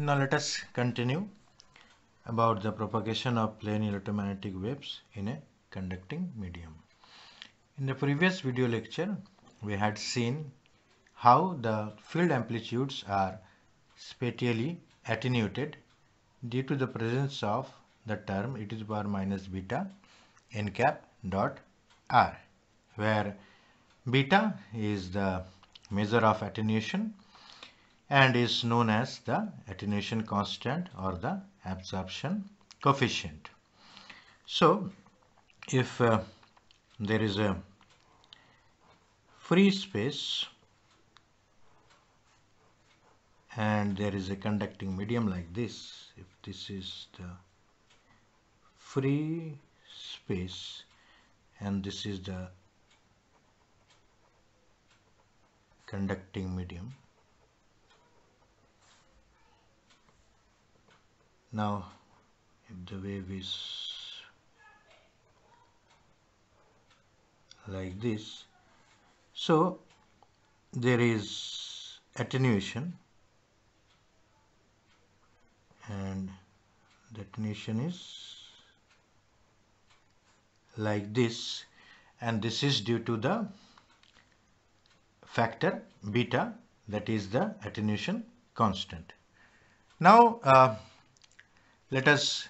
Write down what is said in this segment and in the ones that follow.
Now let us continue about the propagation of plane electromagnetic waves in a conducting medium. In the previous video lecture, we had seen how the field amplitudes are spatially attenuated due to the presence of the term e to the power minus beta n cap dot r, where beta is the measure of attenuation and is known as the attenuation constant or the absorption coefficient. So if uh, there is a free space and there is a conducting medium like this, if this is the free space and this is the conducting medium now if the wave is like this so there is attenuation and the attenuation is like this and this is due to the factor beta that is the attenuation constant now uh, let us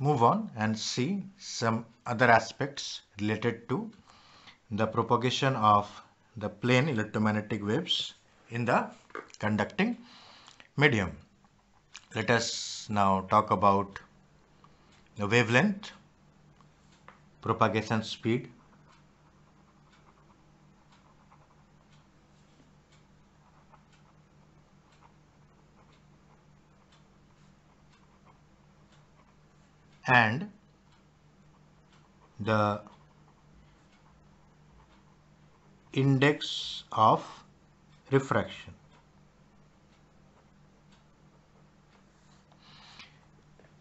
move on and see some other aspects related to the propagation of the plane electromagnetic waves in the conducting medium. Let us now talk about the wavelength, propagation speed and the index of refraction.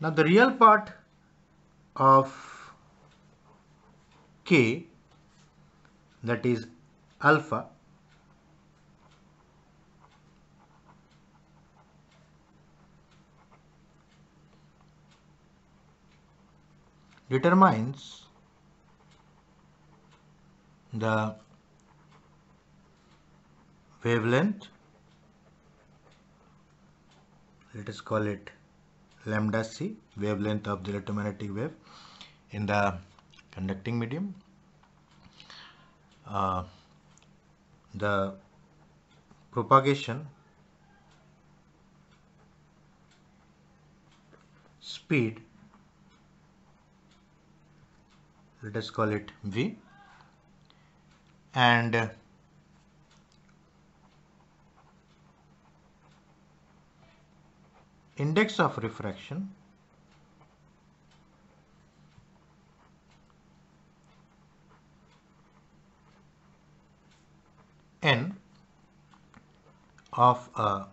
Now the real part of k that is alpha determines the wavelength let us call it lambda c wavelength of the electromagnetic wave in the conducting medium uh, the propagation speed let us call it V and uh, index of refraction n of a, uh,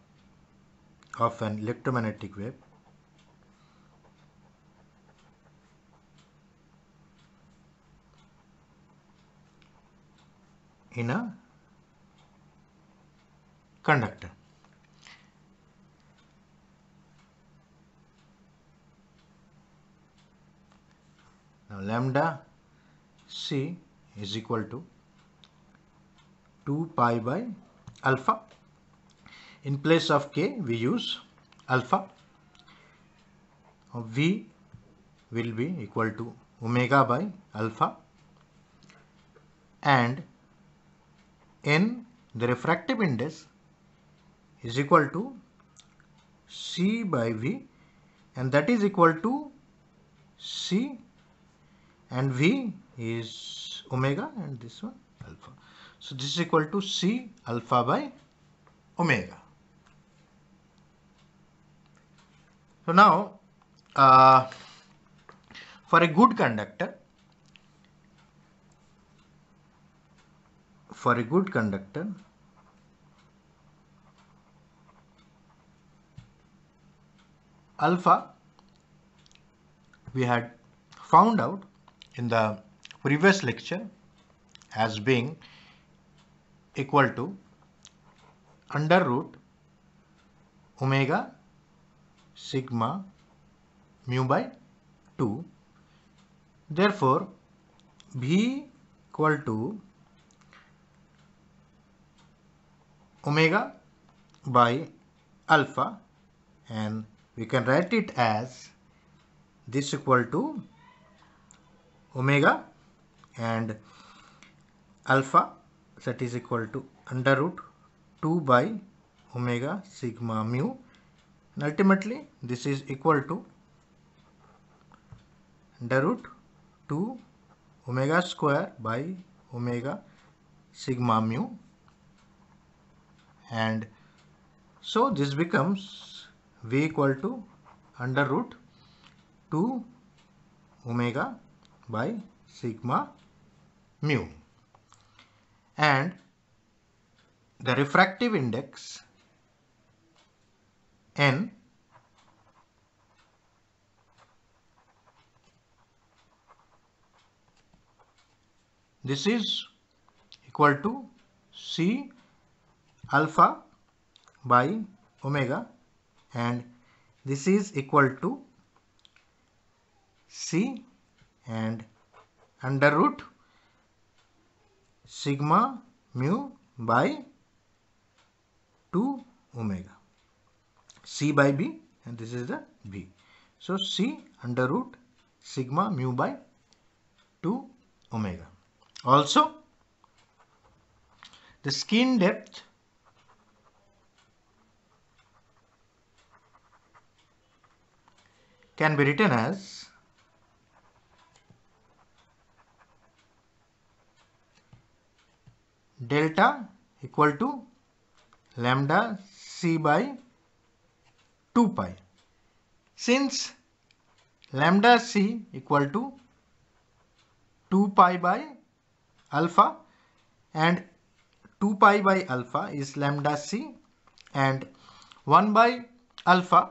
of an electromagnetic wave in a conductor. Now lambda C is equal to 2 pi by alpha. In place of K we use alpha. V will be equal to omega by alpha and n the refractive index is equal to c by v and that is equal to c and v is omega and this one alpha. So this is equal to c alpha by omega. So now uh, for a good conductor For a good conductor, alpha we had found out in the previous lecture as being equal to under root omega sigma mu by 2 therefore b equal to omega by alpha and we can write it as this equal to omega and alpha that is equal to under root 2 by omega sigma mu and ultimately this is equal to under root 2 omega square by omega sigma mu and so this becomes v equal to under root 2 omega by sigma mu and the refractive index n this is equal to c alpha by omega and this is equal to c and under root sigma mu by 2 omega c by b and this is the b so c under root sigma mu by 2 omega also the skin depth can be written as delta equal to lambda c by 2 pi. Since lambda c equal to 2 pi by alpha and 2 pi by alpha is lambda c and 1 by alpha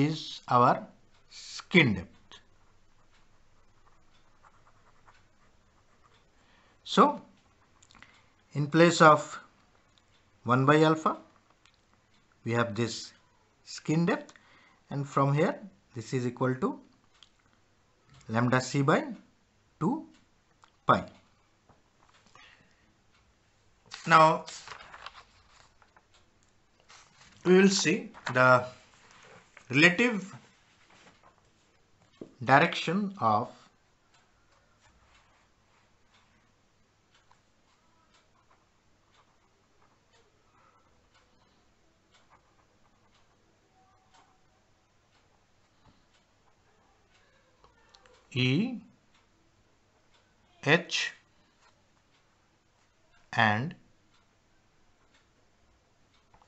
is our skin depth. So, in place of 1 by alpha, we have this skin depth and from here this is equal to lambda c by 2 pi. Now, we will see the relative direction of E, H and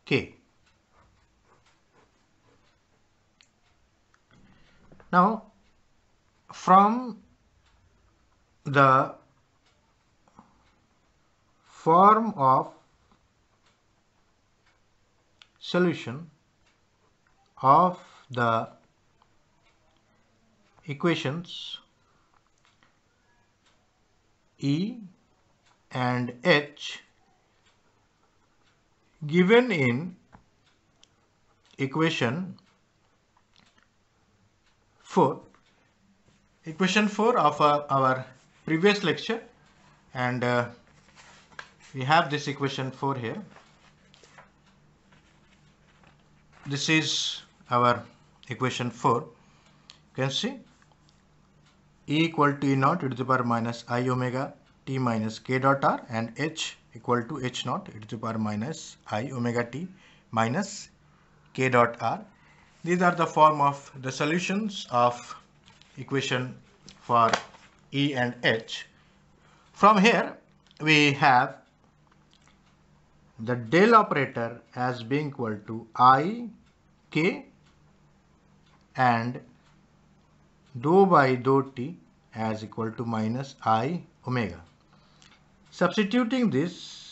K. Now from the form of solution of the equations E and H given in equation 4 equation 4 of our previous lecture and uh, we have this equation 4 here this is our equation 4 you can see E equal to E naught e to the power minus I omega t minus k dot r and h equal to h naught e to the power minus I omega t minus k dot r these are the form of the solutions of equation for E and H. From here, we have the del operator as being equal to I, K and dou by dou T as equal to minus I omega. Substituting this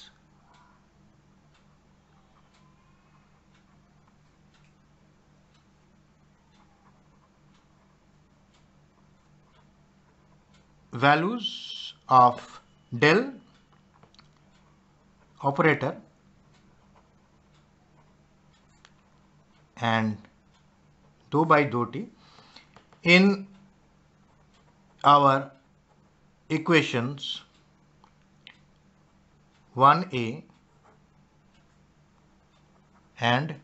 values of del operator and do by do t in our equations 1a and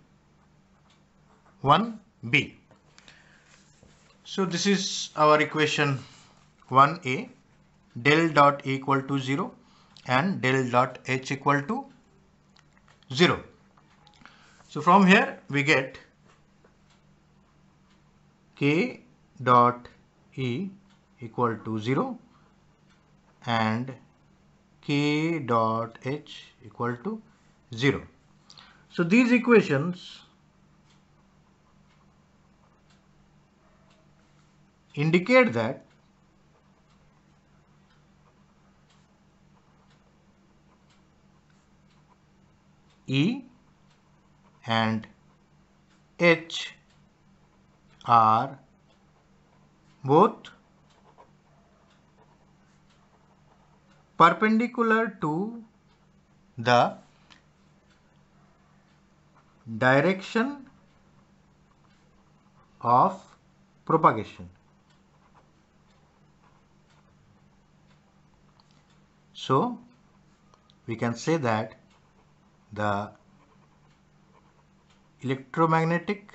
1b. So this is our equation 1a del dot equal to 0 and del dot h equal to 0. So from here we get k dot e equal to 0 and k dot h equal to 0. So these equations indicate that E and H are both perpendicular to the direction of propagation. So, we can say that the electromagnetic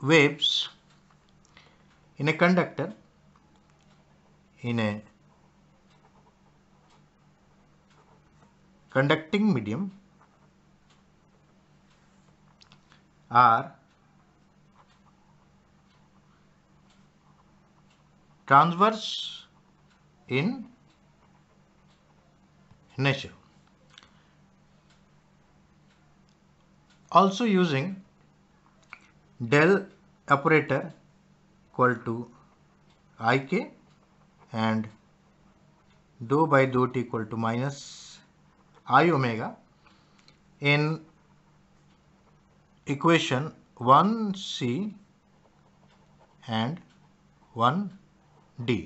waves in a conductor in a conducting medium are transverse in nature. Also using del operator equal to ik and do by dot t equal to minus i omega in equation 1c and 1d.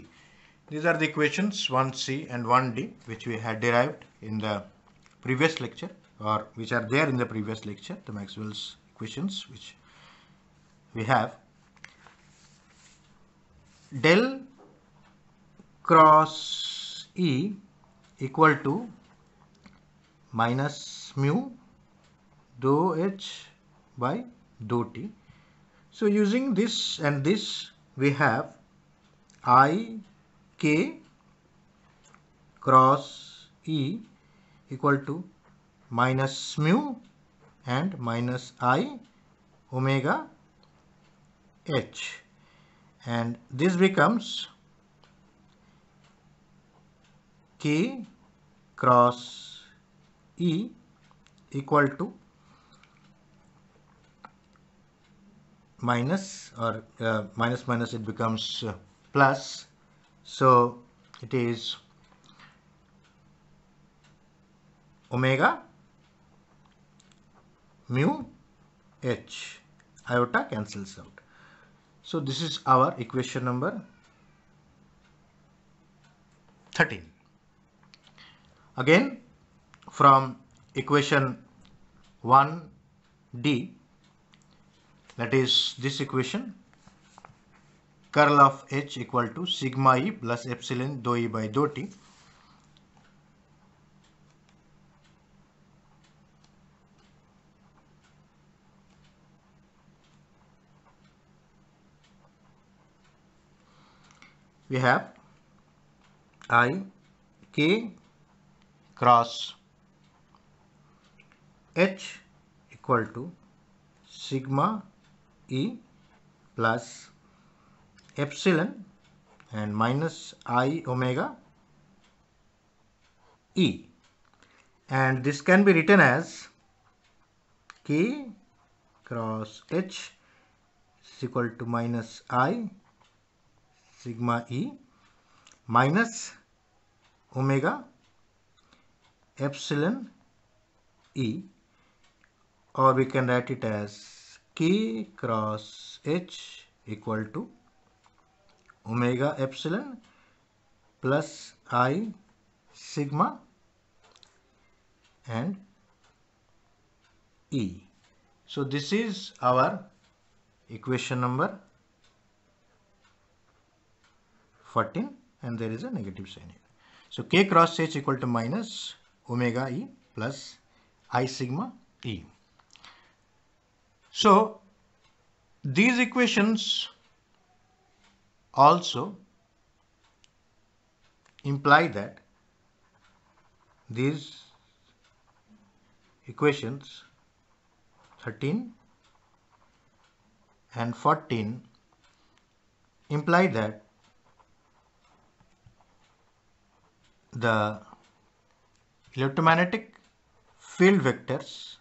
These are the equations 1c and 1d which we had derived in the previous lecture or which are there in the previous lecture, the Maxwell's equations which we have. Del cross E equal to minus mu dou H by dou T. So using this and this we have I K cross E equal to minus mu and minus I omega H and this becomes K cross E equal to minus or uh, minus minus it becomes uh, plus so it is omega mu h iota cancels out. So this is our equation number 13. Again from equation 1d that is this equation curl of H equal to sigma E plus epsilon दो E by दो T. we have i k cross h equal to sigma e plus epsilon and minus i omega e and this can be written as k cross h is equal to minus i sigma e minus omega epsilon e or we can write it as k cross h equal to omega epsilon plus i sigma and e. So this is our equation number 14 and there is a negative sign here. So k cross h equal to minus omega e plus i sigma e. So these equations also imply that these equations 13 and 14 imply that the electromagnetic field vectors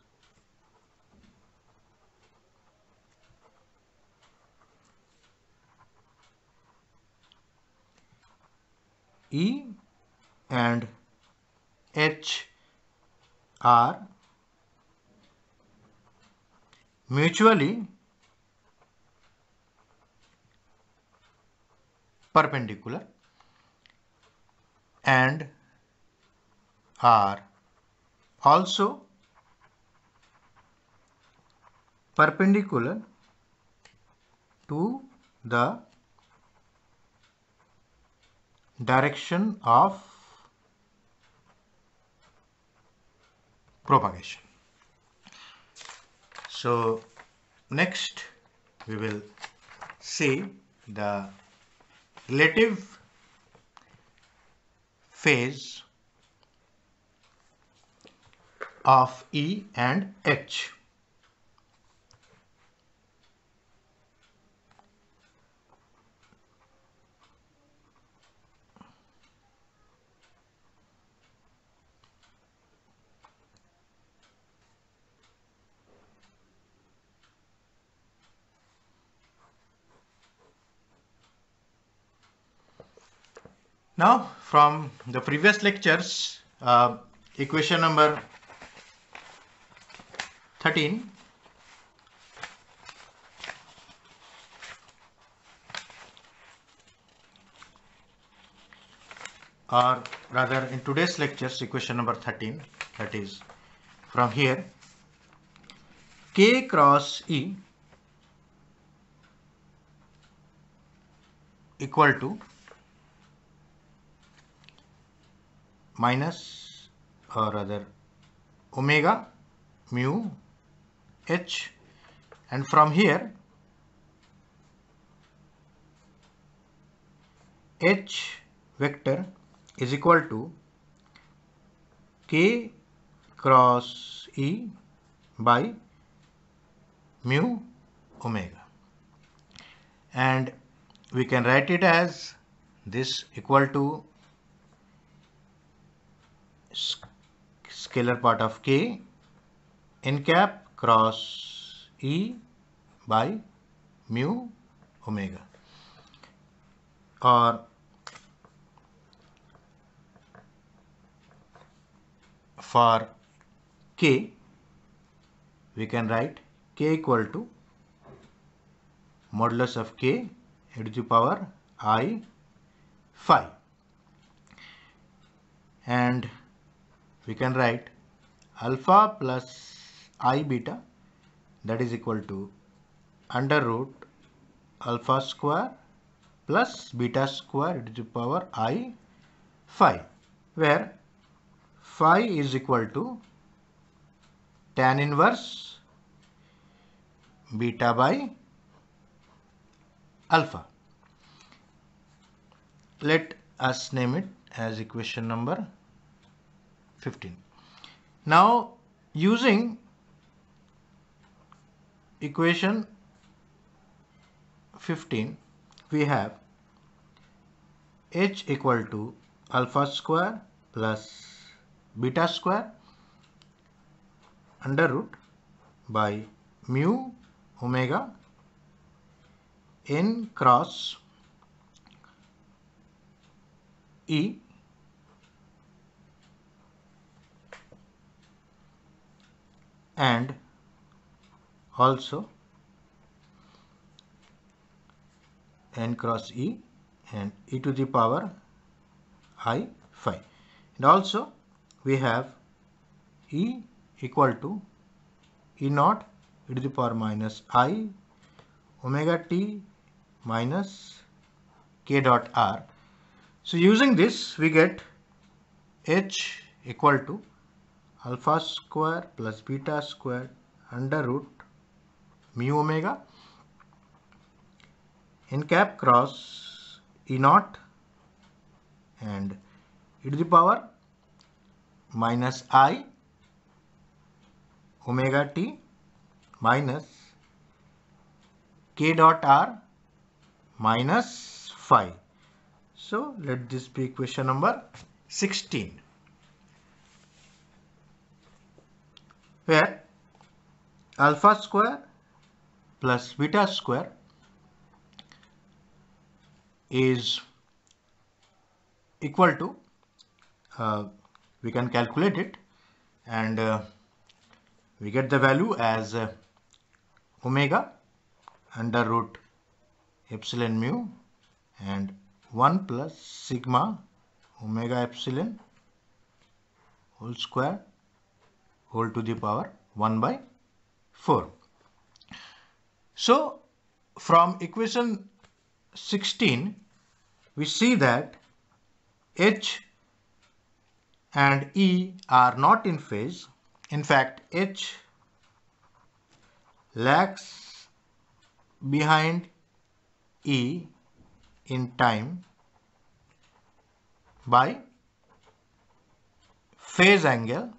E and H are mutually perpendicular and are also perpendicular to the direction of propagation. So next we will see the relative phase of E and H. Now from the previous lectures, uh, equation number 13, or rather in today's lectures equation number 13 that is from here k cross e equal to minus or rather omega mu h and from here h vector is equal to k cross E by mu omega and we can write it as this equal to scalar part of k n cap cross E by mu omega or for k we can write k equal to modulus of k e to the power i phi and we can write alpha plus i beta that is equal to under root alpha square plus beta square to the power i phi where phi is equal to tan inverse beta by alpha let us name it as equation number 15. Now using equation 15 we have h equal to alpha square plus beta square under root by mu omega n cross E and also n cross e and e to the power i phi and also we have e equal to e naught e to the power minus i omega t minus k dot r so using this we get h equal to alpha square plus beta square under root mu omega n cap cross E naught and e to the power minus i omega t minus k dot r minus phi. So let this be equation number 16. where alpha square plus beta square is equal to uh, we can calculate it and uh, we get the value as uh, omega under root epsilon mu and 1 plus sigma omega epsilon whole square whole to the power 1 by 4. So from equation 16 we see that H and E are not in phase. In fact, H lags behind E in time by phase angle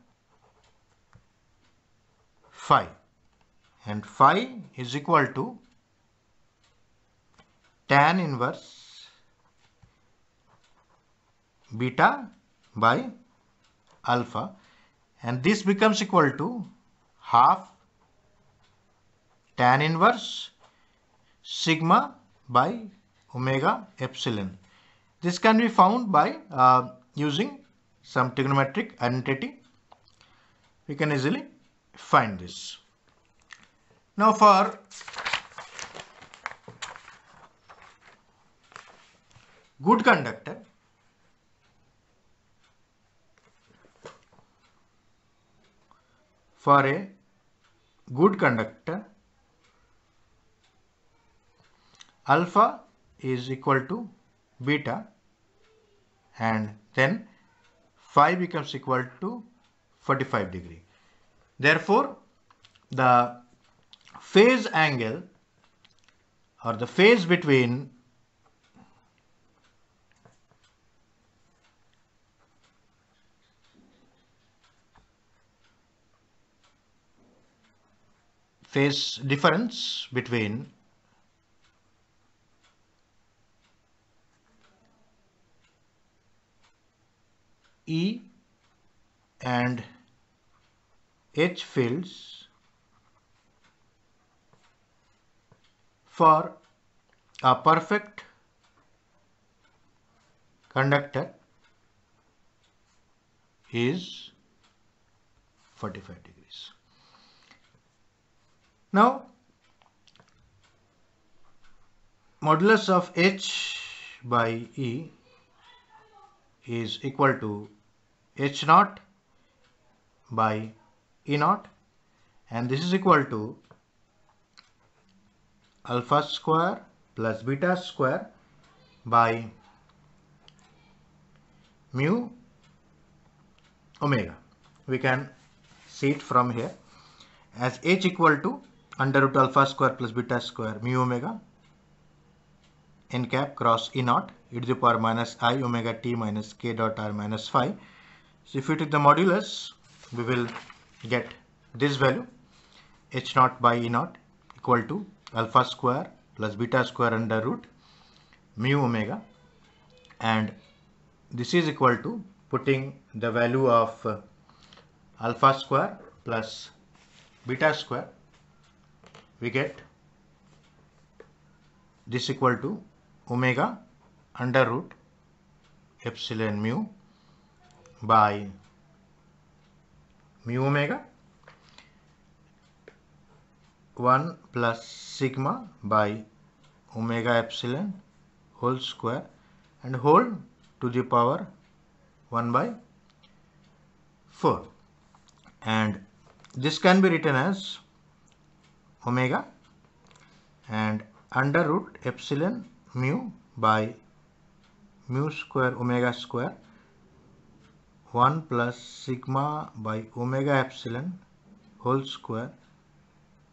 phi and phi is equal to tan inverse beta by alpha and this becomes equal to half tan inverse sigma by omega epsilon. This can be found by uh, using some trigonometric identity. We can easily find this. Now for good conductor, for a good conductor, alpha is equal to beta and then phi becomes equal to 45 degree. Therefore, the phase angle or the phase between phase difference between E and H fields for a perfect conductor is 45 degrees. Now modulus of H by E is equal to H naught by E naught and this is equal to alpha square plus beta square by mu omega. We can see it from here as h equal to under root alpha square plus beta square mu omega n cap cross E naught e to the power minus i omega t minus k dot r minus phi. So if we take the modulus, we will get this value h naught by e naught equal to alpha square plus beta square under root mu omega and this is equal to putting the value of uh, alpha square plus beta square we get this equal to omega under root epsilon mu by mu omega 1 plus sigma by omega epsilon whole square and whole to the power 1 by 4 and this can be written as omega and under root epsilon mu by mu square omega square 1 plus sigma by omega epsilon whole square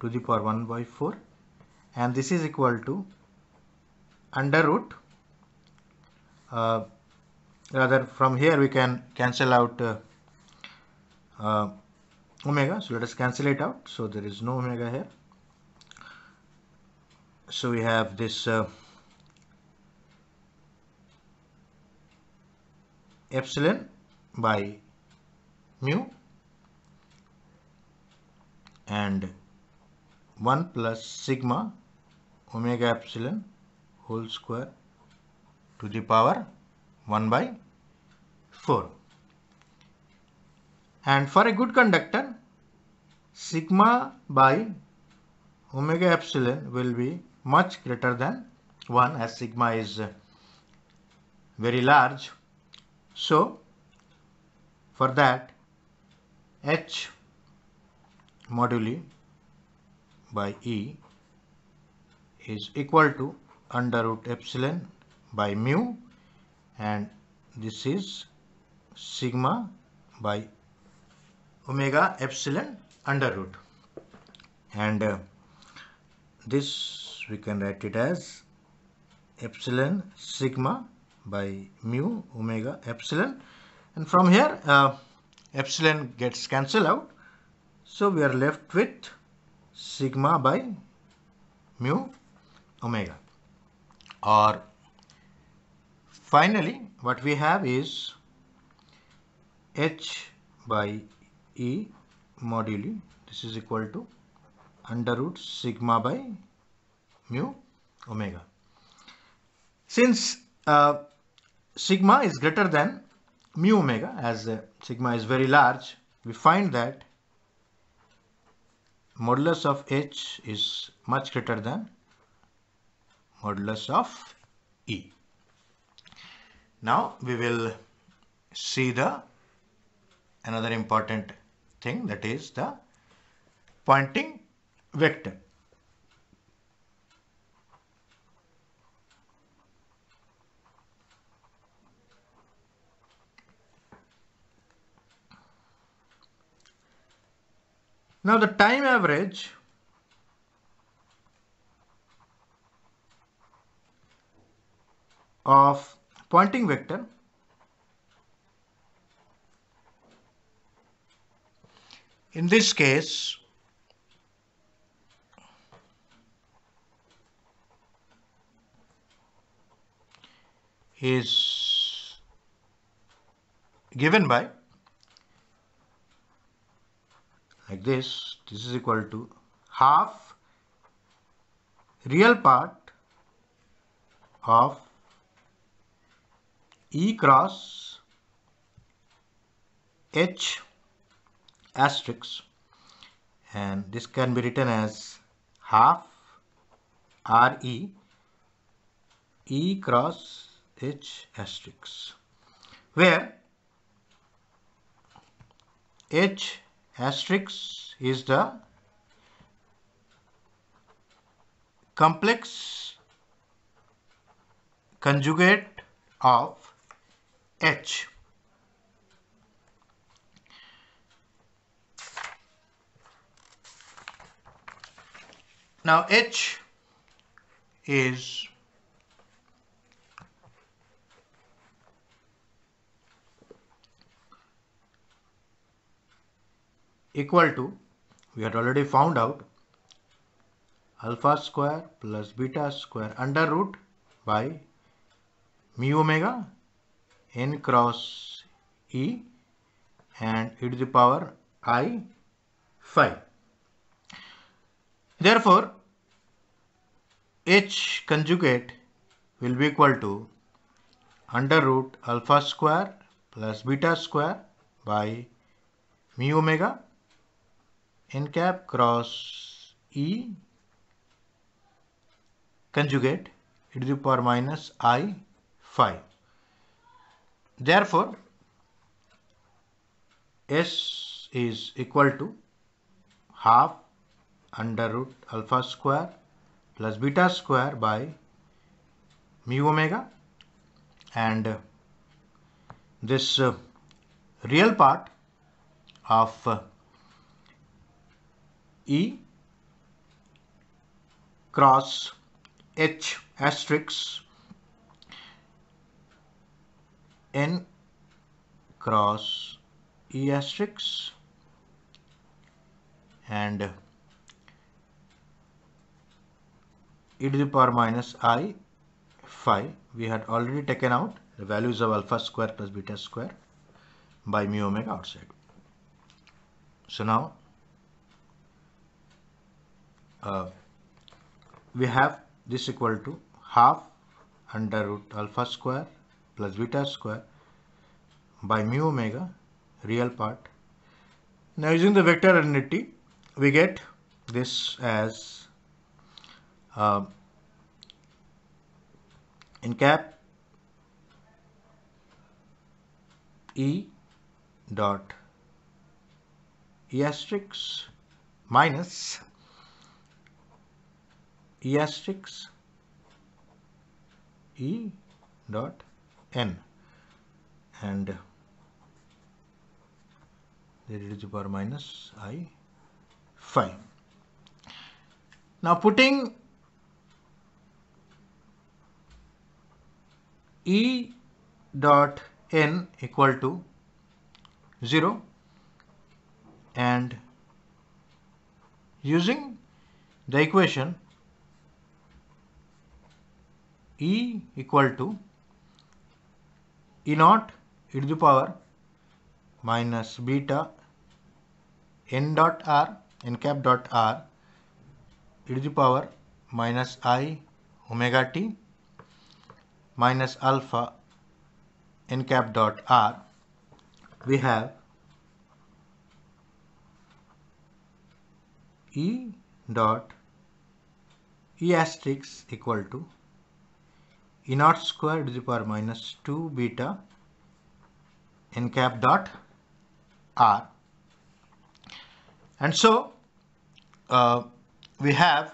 to the power 1 by 4 and this is equal to under root uh, rather from here we can cancel out uh, uh, omega so let us cancel it out so there is no omega here so we have this uh, epsilon by mu and 1 plus sigma omega epsilon whole square to the power 1 by 4. And for a good conductor, sigma by omega epsilon will be much greater than 1 as sigma is very large. So, for that H moduli by E is equal to under root epsilon by mu and this is sigma by omega epsilon under root and uh, this we can write it as epsilon sigma by mu omega epsilon and from here uh, epsilon gets cancelled out so we are left with sigma by mu omega or finally what we have is h by e moduli this is equal to under root sigma by mu omega. Since uh, sigma is greater than mu omega as uh, sigma is very large we find that modulus of H is much greater than modulus of E. Now we will see the another important thing that is the pointing vector. Now the time average of pointing vector in this case is given by like this this is equal to half real part of E cross H asterisk and this can be written as half RE E cross H asterisk where H asterisk is the complex conjugate of H. Now H is equal to, we had already found out, alpha square plus beta square under root by mu omega n cross E and e to the power i phi. Therefore, H conjugate will be equal to under root alpha square plus beta square by mu omega n cap cross E conjugate e to the power minus i phi. Therefore, S is equal to half under root alpha square plus beta square by mu omega and this uh, real part of uh, E cross H asterisk N cross E asterisk and e to the power minus i phi we had already taken out the values of alpha square plus beta square by mu omega outside. So now uh, we have this equal to half under root alpha square plus beta square by mu omega real part. Now using the vector identity we get this as uh, in cap E dot E asterisk minus E asterisk E dot N and there it is power minus I 5. Now putting E dot N equal to 0 and using the equation E equal to E naught e to the power minus beta n dot r n cap dot r e to the power minus i omega t minus alpha n cap dot r we have E dot E asterisk equal to e naught square to the power minus 2 beta n cap dot r. And so uh, we have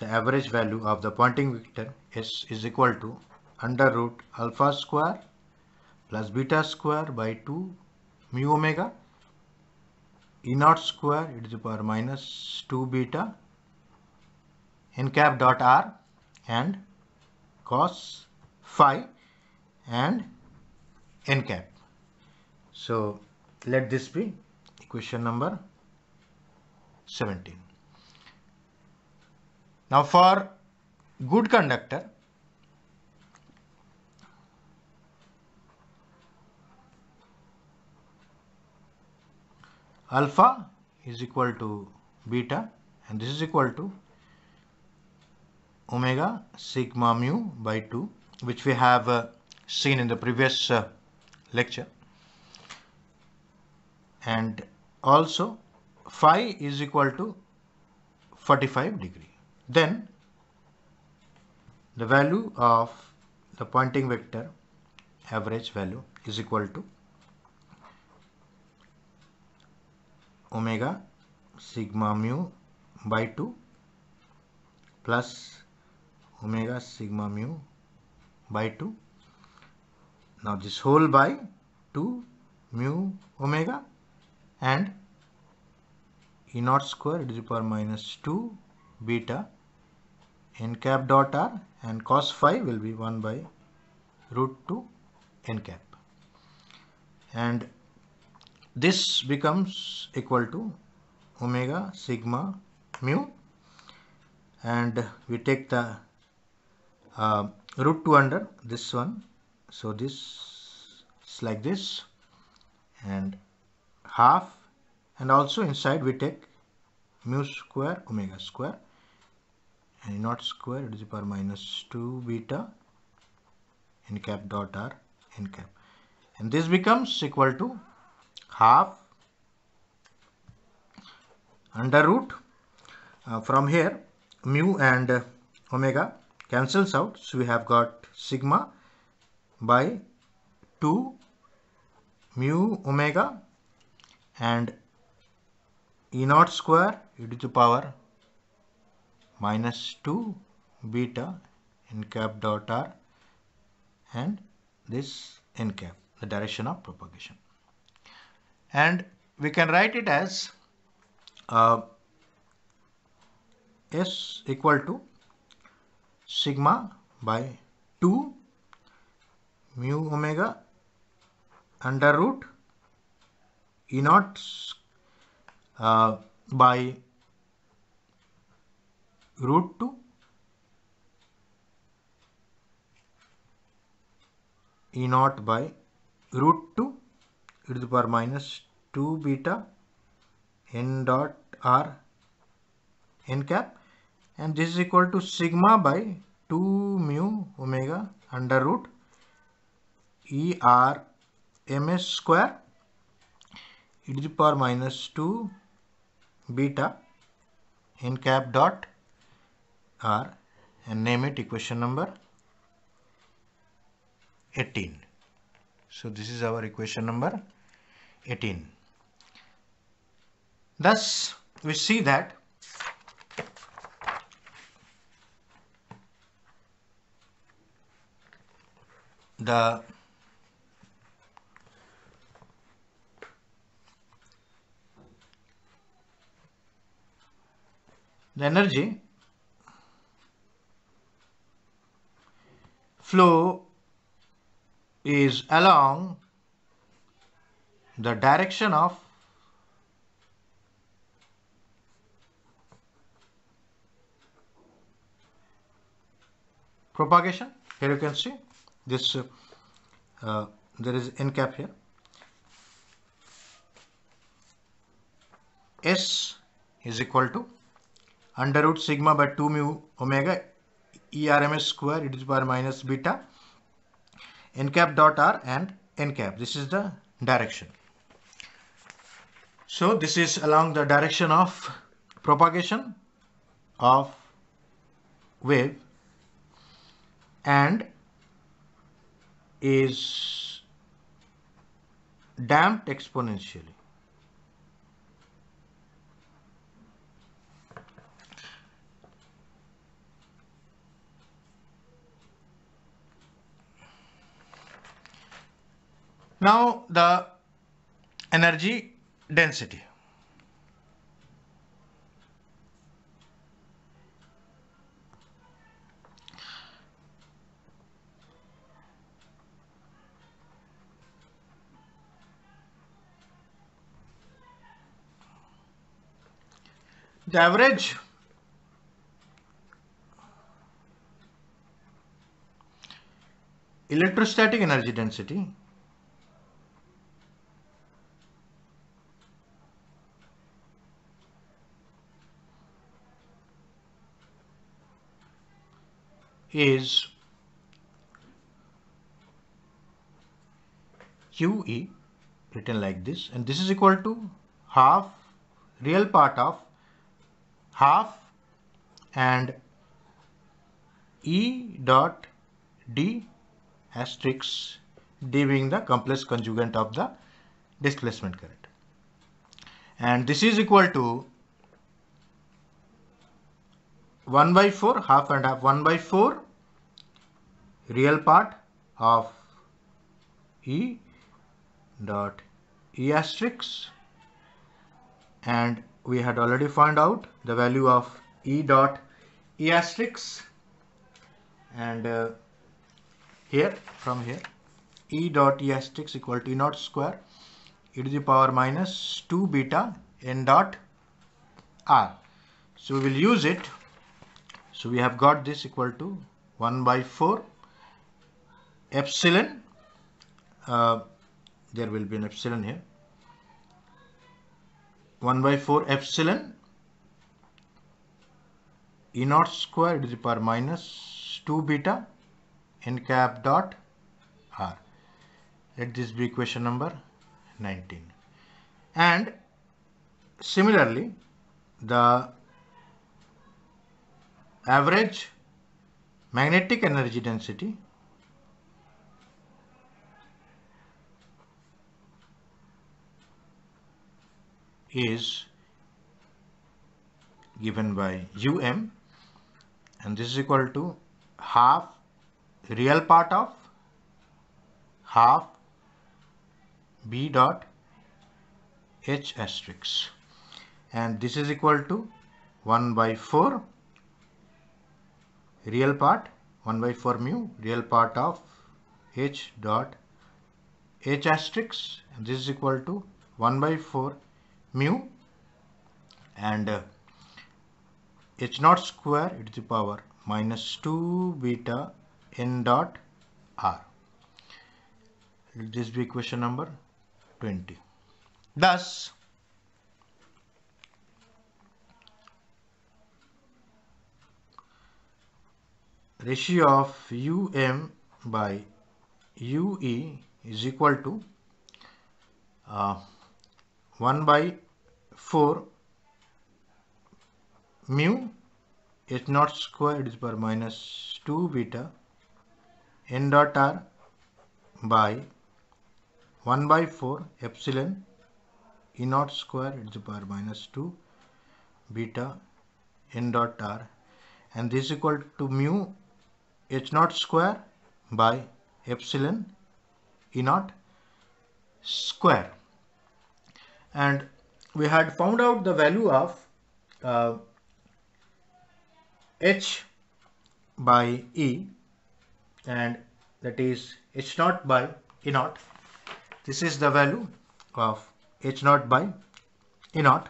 the average value of the pointing vector s is equal to under root alpha square plus beta square by 2 mu omega e naught square e to the power minus 2 beta n cap dot r and cos phi and n cap. So let this be equation number 17. Now for good conductor, alpha is equal to beta and this is equal to omega sigma mu by 2 which we have uh, seen in the previous uh, lecture and also phi is equal to 45 degree then the value of the pointing vector average value is equal to omega sigma mu by 2 plus omega sigma mu by 2 now this whole by 2 mu omega and e naught square e to the power minus 2 beta n cap dot r and cos phi will be 1 by root 2 n cap and this becomes equal to omega sigma mu and we take the uh, root 2 under this one so this is like this and half and also inside we take mu square omega square and not square it is power minus 2 beta n cap dot r n cap and this becomes equal to half under root uh, from here mu and uh, omega cancels out so we have got sigma by 2 mu omega and e naught square e to the power minus 2 beta n cap dot r and this n cap the direction of propagation and we can write it as uh, s equal to sigma by two mu omega under root e naught by root two e naught by root two e to the power minus 2 beta n dot r n cap and this is equal to sigma by 2 mu omega under root er ms square e to the power minus 2 beta n cap dot r and name it equation number 18. So this is our equation number 18. Thus we see that the the energy flow is along the direction of propagation here you can see this uh, there is n cap here s is equal to under root sigma by 2 mu omega erms square e to the power minus beta n cap dot r and n cap this is the direction so this is along the direction of propagation of wave and is damped exponentially. Now the energy density. the average electrostatic energy density is QE written like this and this is equal to half real part of half and E dot D asterisk D being the complex conjugate of the displacement current. And this is equal to 1 by 4 half and half 1 by 4 real part of E dot E asterisk and we had already found out the value of E dot E asterisk and uh, here from here E dot E asterisk equal to E naught square e to the power minus 2 beta N dot R. So we will use it. So we have got this equal to 1 by 4 epsilon. Uh, there will be an epsilon here 1 by 4 epsilon e naught square e to the power minus 2 beta n cap dot r. Let this be question number 19. And similarly, the average magnetic energy density is given by um and this is equal to half real part of half b dot h asterisk and this is equal to 1 by 4 real part 1 by 4 mu real part of h dot h asterisk and this is equal to 1 by 4 mu and uh, it's not square it's the power minus 2 beta n dot r this be question number 20 thus ratio of um by ue is equal to uh, 1 by 4 mu h naught squared is per minus 2 beta n dot r by 1 by 4 epsilon e naught square is to 2 beta n dot r and this is equal to mu h naught square by epsilon e naught square and we had found out the value of uh, h by e and that is h naught by e naught this is the value of h naught by e naught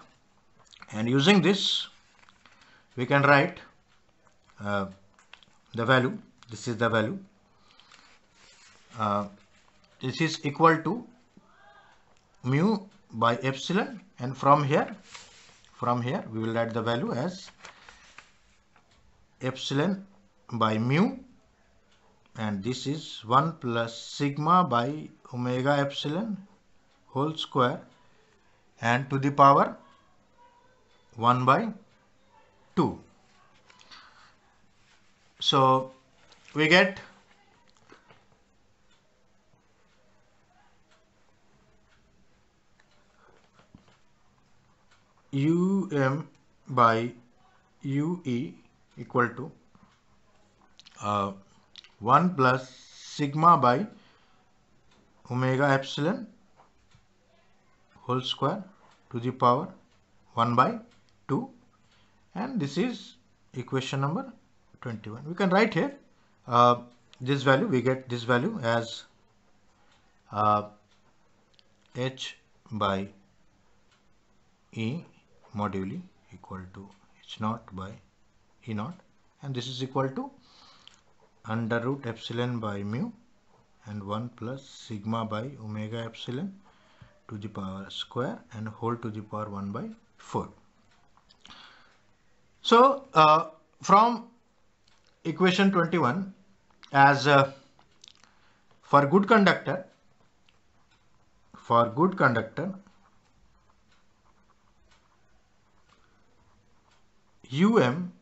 and using this we can write uh, the value this is the value uh, this is equal to mu by epsilon and from here from here we will write the value as epsilon by mu and this is 1 plus sigma by omega epsilon whole square and to the power 1 by 2 so we get um by ue equal to uh, 1 plus sigma by omega epsilon whole square to the power 1 by 2 and this is equation number 21. We can write here uh, this value, we get this value as uh, h by e moduli equal to h naught by e naught and this is equal to under root epsilon by mu and 1 plus sigma by omega epsilon to the power square and whole to the power 1 by 4. So uh, from equation 21 as uh, for good conductor for good conductor um,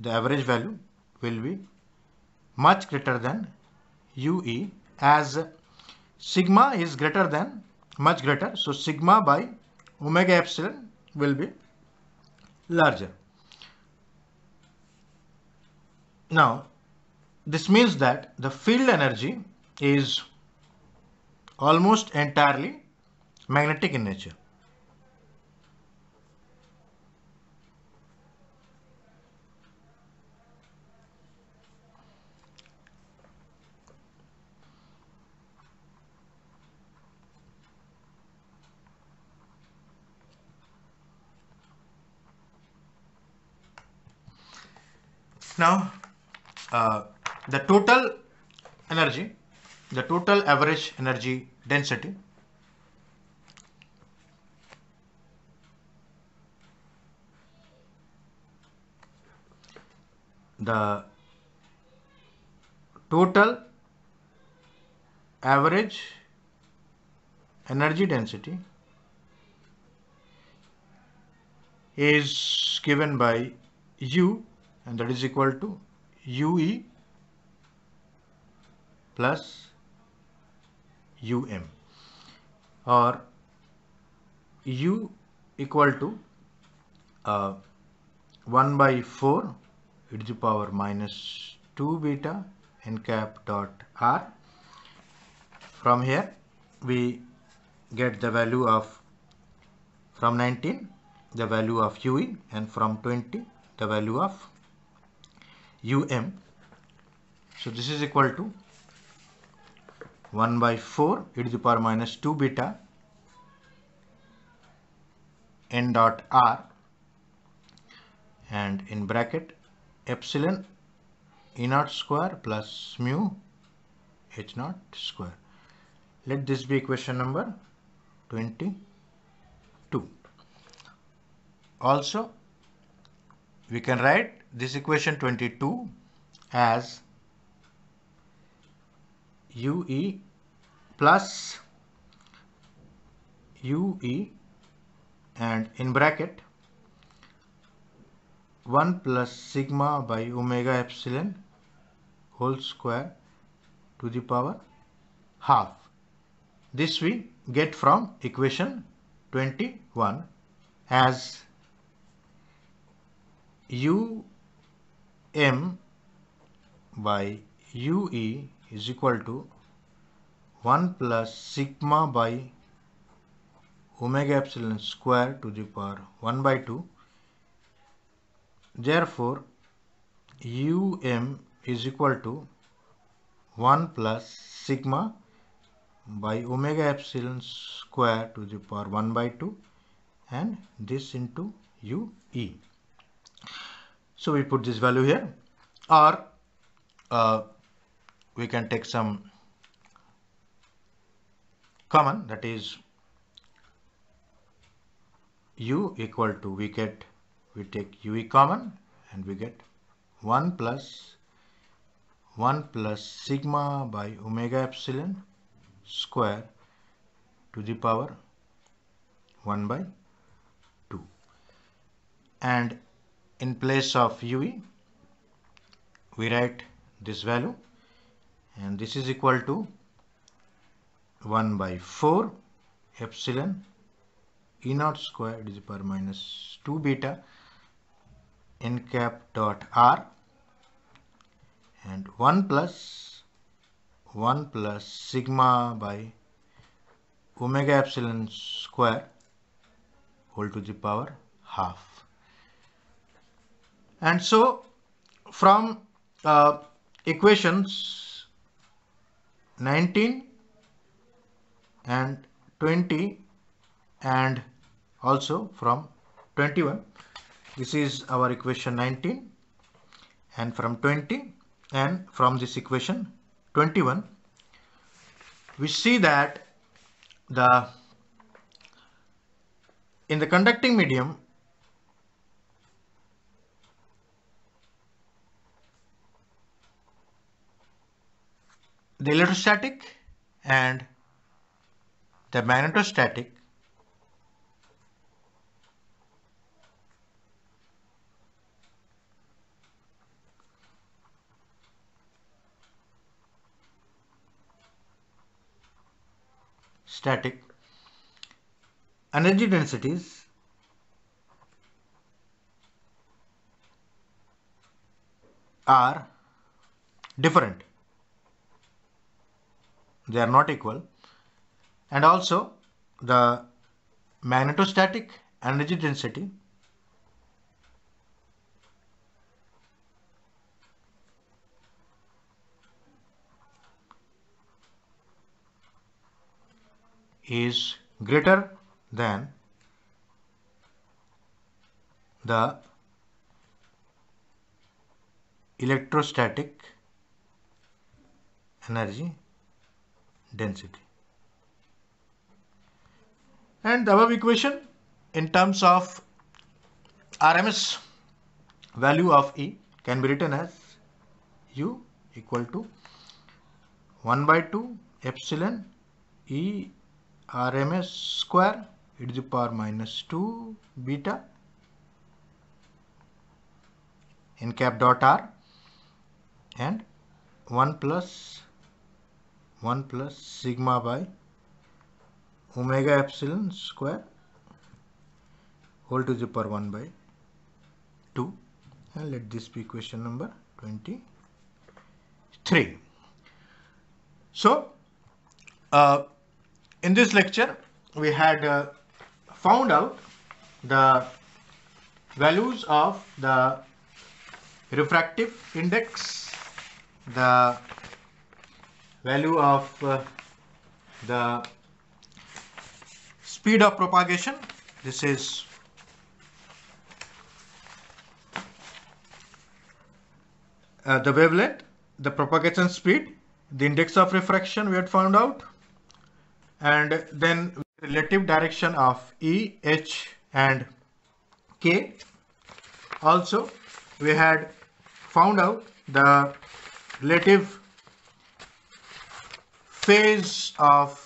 the average value will be much greater than ue as sigma is greater than much greater. So sigma by omega epsilon will be larger. Now, this means that the field energy is almost entirely magnetic in nature. Now, uh, the total energy, the total average energy density the total average energy density is given by U and that is equal to UE plus UM or U equal to uh, 1 by 4 e to the power minus 2 beta n cap dot r from here we get the value of from 19 the value of UE and from 20 the value of um. So this is equal to 1 by 4 e to the power minus 2 beta n dot r and in bracket epsilon e naught square plus mu h naught square. Let this be equation number 22. Also, we can write this equation 22 as ue plus ue and in bracket 1 plus sigma by omega epsilon whole square to the power half. This we get from equation 21 as u m by ue is equal to 1 plus sigma by omega epsilon square to the power 1 by 2. Therefore, um is equal to 1 plus sigma by omega epsilon square to the power 1 by 2 and this into ue. So we put this value here or uh, we can take some common that is u equal to we get we take u common and we get 1 plus 1 plus sigma by omega epsilon square to the power 1 by 2 and in place of UE we write this value and this is equal to 1 by 4 epsilon e naught square e to the power minus 2 beta n cap dot r and 1 plus 1 plus sigma by omega epsilon square whole to the power half and so from uh, equations 19 and 20 and also from 21 this is our equation 19 and from 20 and from this equation 21 we see that the in the conducting medium the electrostatic and the magnetostatic static energy densities are different they are not equal and also the magnetostatic energy density is greater than the electrostatic energy density. And the above equation in terms of RMS value of E can be written as U equal to 1 by 2 epsilon E RMS square e to the power minus 2 beta in cap dot R and 1 plus 1 plus sigma by omega epsilon square whole to the power 1 by 2 and let this be question number 23. So, uh, in this lecture we had uh, found out the values of the refractive index, the value of uh, the speed of propagation this is uh, the wavelength, the propagation speed the index of refraction we had found out and then relative direction of E, H and K. Also we had found out the relative phase of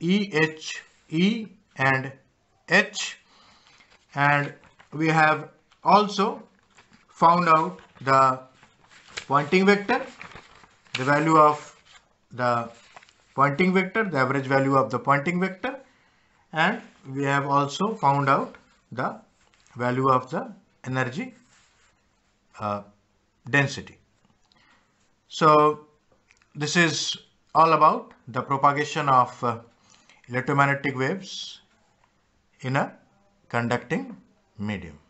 E H E and H and we have also found out the pointing vector, the value of the pointing vector, the average value of the pointing vector and we have also found out the value of the energy uh, density. So this is all about the propagation of uh, electromagnetic waves in a conducting medium.